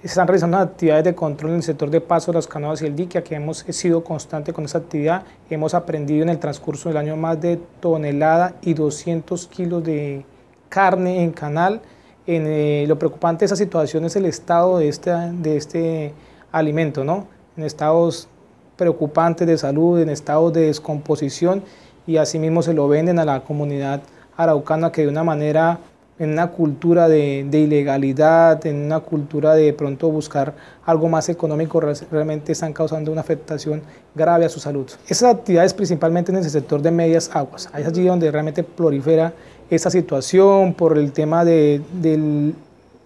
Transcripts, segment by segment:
Se están realizando actividades de control en el sector de Paso, Las Canoas y El Dique, que hemos sido constante con esa actividad. Hemos aprendido en el transcurso del año más de tonelada y 200 kilos de carne en canal. Eh, lo preocupante de esa situación es el estado de este, de este alimento, ¿no? En estados preocupantes de salud, en estados de descomposición y asimismo se lo venden a la comunidad araucana que de una manera en una cultura de, ilegalidad, en una cultura de pronto buscar algo más económico, realmente están causando una afectación grave a su salud. Esas actividades principalmente en el sector de medias aguas, es allí donde realmente prolifera esa situación por el tema de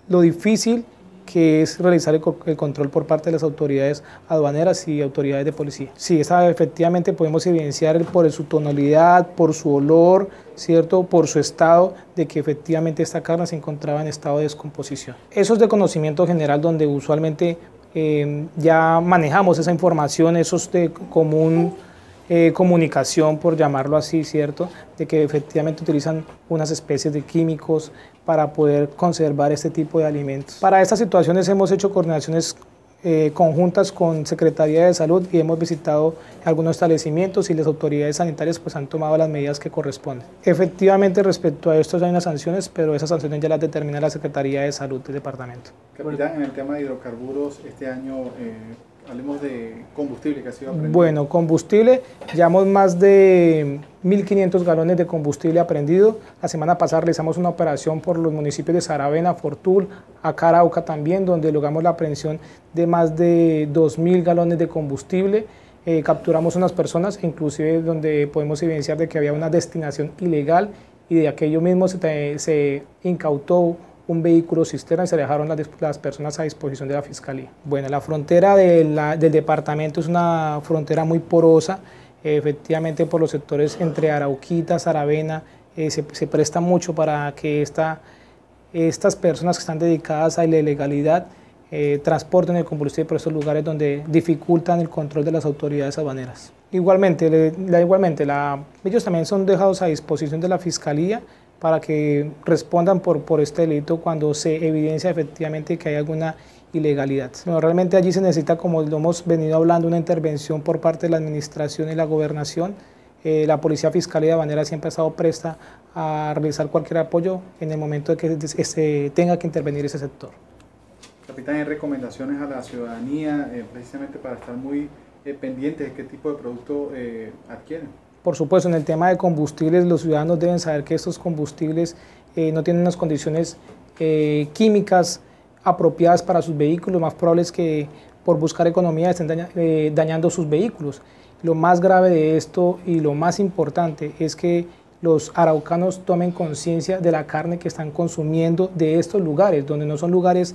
lo difícil que es realizar el, control por parte de las autoridades aduaneras y autoridades de policía. Sí, esa, efectivamente podemos evidenciar por su tonalidad, por su olor, ¿cierto? por su estado, de que efectivamente esta carne se encontraba en estado de descomposición. Eso es de conocimiento general donde usualmente eh, ya manejamos esa información, eso es de común eh, comunicación, por llamarlo así, ¿cierto? De que efectivamente utilizan unas especies de químicos para poder conservar este tipo de alimentos. Para estas situaciones hemos hecho coordinaciones eh, conjuntas con Secretaría de Salud y hemos visitado algunos establecimientos y las autoridades sanitarias pues han tomado las medidas que corresponden. Efectivamente respecto a esto hay unas sanciones, pero esas sanciones ya las determina la Secretaría de Salud del departamento. Capitán, en el tema de hidrocarburos, este año eh, Hablemos de combustible Bueno, combustible, llevamos más de 1.500 galones de combustible aprendido. La semana pasada realizamos una operación por los municipios de Saravena, Fortul, Acarauca también, donde logramos la aprehensión de más de 2.000 galones de combustible. Eh, capturamos unas personas, inclusive donde podemos evidenciar de que había una destinación ilegal y de aquello mismo se, se incautó un vehículo cisterna y se dejaron las, personas a disposición de la Fiscalía. Bueno, la frontera del departamento es una frontera muy porosa, efectivamente por los sectores entre Arauquita, Saravena, eh, se, presta mucho para que esta, estas personas que están dedicadas a la ilegalidad eh, transporten el combustible por estos lugares donde dificultan el control de las autoridades habaneras. Igualmente, igualmente la, ellos también son dejados a disposición de la Fiscalía para que respondan por, por este delito cuando se evidencia efectivamente que hay alguna ilegalidad. realmente allí se necesita, como lo hemos venido hablando, una intervención por parte de la administración y la gobernación. Eh, la policía fiscal y manera siempre ha estado presta a realizar cualquier apoyo en el momento de que se, tenga que intervenir ese sector. Capitán, hay recomendaciones a la ciudadanía eh, precisamente para estar muy eh, pendientes de qué tipo de producto adquieren. Por supuesto, en el tema de combustibles, los ciudadanos deben saber que estos combustibles eh, no tienen las condiciones eh, químicas apropiadas para sus vehículos, más probable es que por buscar economía estén eh, dañando sus vehículos. Lo más grave de esto y lo más importante es que los araucanos tomen conciencia de la carne que están consumiendo de estos lugares, donde no son lugares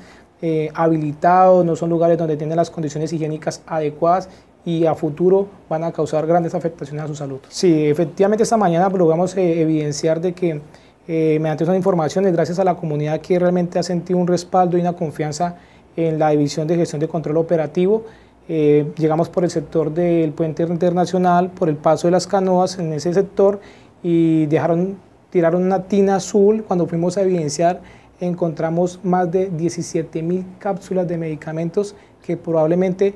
habilitados, no son lugares donde tienen las condiciones higiénicas adecuadas y a futuro van a causar grandes afectaciones a su salud. Sí, efectivamente esta mañana logramos a eh, evidenciar de que eh, mediante esas informaciones, gracias a la comunidad que realmente ha sentido un respaldo y una confianza en la División de Gestión de Control Operativo, eh, llegamos por el sector del puente internacional, por el paso de las canoas en ese sector y dejaron, tiraron una tina azul cuando fuimos a evidenciar encontramos más de 17 mil cápsulas de medicamentos que probablemente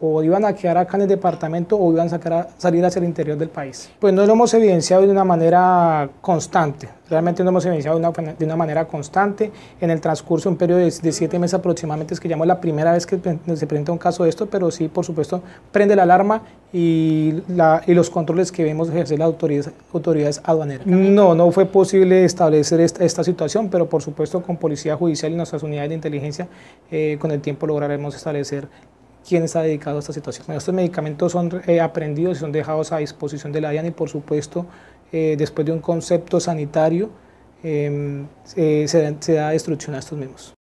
o iban a quedar acá en el departamento o iban a, sacar salir hacia el interior del país. Pues no lo hemos evidenciado de una manera constante, realmente no hemos evidenciado de una, manera constante. En el transcurso de un periodo de, siete meses aproximadamente es que llamó la primera vez que se presenta un caso de esto, pero sí, por supuesto, prende la alarma y, los controles que vemos ejercer las autoridades, aduaneras. No, no fue posible establecer esta, situación, pero por supuesto con Policía Judicial y nuestras unidades de inteligencia eh, con el tiempo lograremos establecer quién está dedicado a esta situación. estos medicamentos son eh, aprendidos y son dejados a disposición de la DIAN y por supuesto eh, después de un concepto sanitario em, se, se da destrucción a estos mismos.